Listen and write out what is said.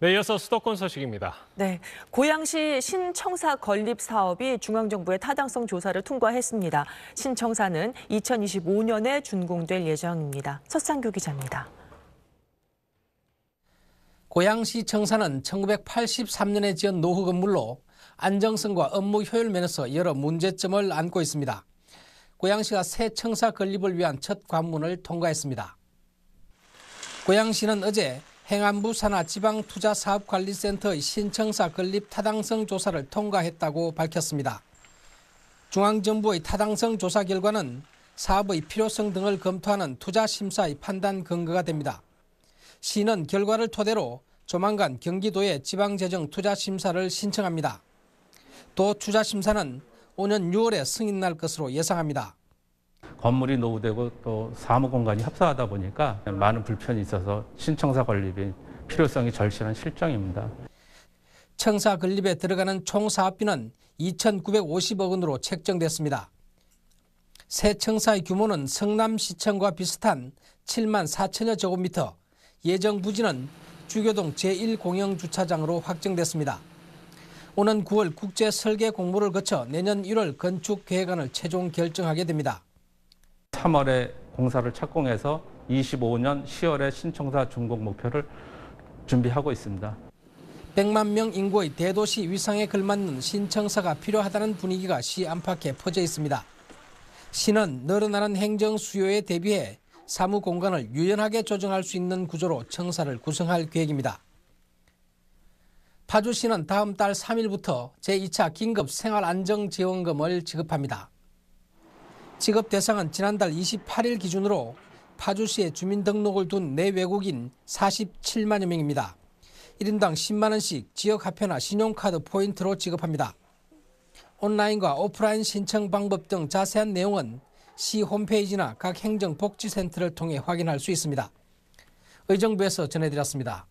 네, 이어서 수도권 소식입니다. 네, 고양시 신청사 건립 사업이 중앙정부의 타당성 조사를 통과했습니다. 신청사는 2025년에 준공될 예정입니다. 서상규 기자입니다. 고양시 청사는 1983년에 지은 노후 건물로 안정성과 업무 효율 면에서 여러 문제점을 안고 있습니다. 고양시가 새 청사 건립을 위한 첫 관문을 통과했습니다. 고양시는 어제 행안부 산하 지방투자사업관리센터 의 신청사 건립 타당성 조사를 통과했다고 밝혔습니다. 중앙정부의 타당성 조사 결과는 사업의 필요성 등을 검토하는 투자심사의 판단 근거가 됩니다. 시는 결과를 토대로 조만간 경기도에 지방재정 투자심사를 신청합니다. 또 투자심사는 오는 6월에 승인날 것으로 예상합니다. 건물이 노후되고 또 사무 공간이 협소하다 보니까 많은 불편이 있어서 신청사 건립이 필요성이 절실한 실정입니다. 청사 건립에 들어가는 총 사업비는 2,950억 원으로 책정됐습니다. 새 청사의 규모는 성남시청과 비슷한 7만 4천여 제곱미터, 예정 부지는 주교동 제1공영주차장으로 확정됐습니다. 오는 9월 국제 설계 공모를 거쳐 내년 1월 건축 계획안을 최종 결정하게 됩니다. 3월에 공사를 착공해서 25년 10월에 신청사 준공 목표를 준비하고 있습니다. 100만 명 인구의 대도시 위상에 걸맞는 신청사가 필요하다는 분위기가 시 안팎에 퍼져 있습니다. 시는 늘어나는 행정 수요에 대비해 사무 공간을 유연하게 조정할 수 있는 구조로 청사를 구성할 계획입니다. 파주시는 다음 달 3일부터 제2차 긴급 생활안정지원금을 지급합니다. 지급 대상은 지난달 28일 기준으로 파주시에 주민등록을 둔 내외국인 47만여 명입니다. 1인당 10만 원씩 지역 화폐나 신용카드 포인트로 지급합니다. 온라인과 오프라인 신청 방법 등 자세한 내용은 시 홈페이지나 각 행정복지센터를 통해 확인할 수 있습니다. 의정부에서 전해드렸습니다.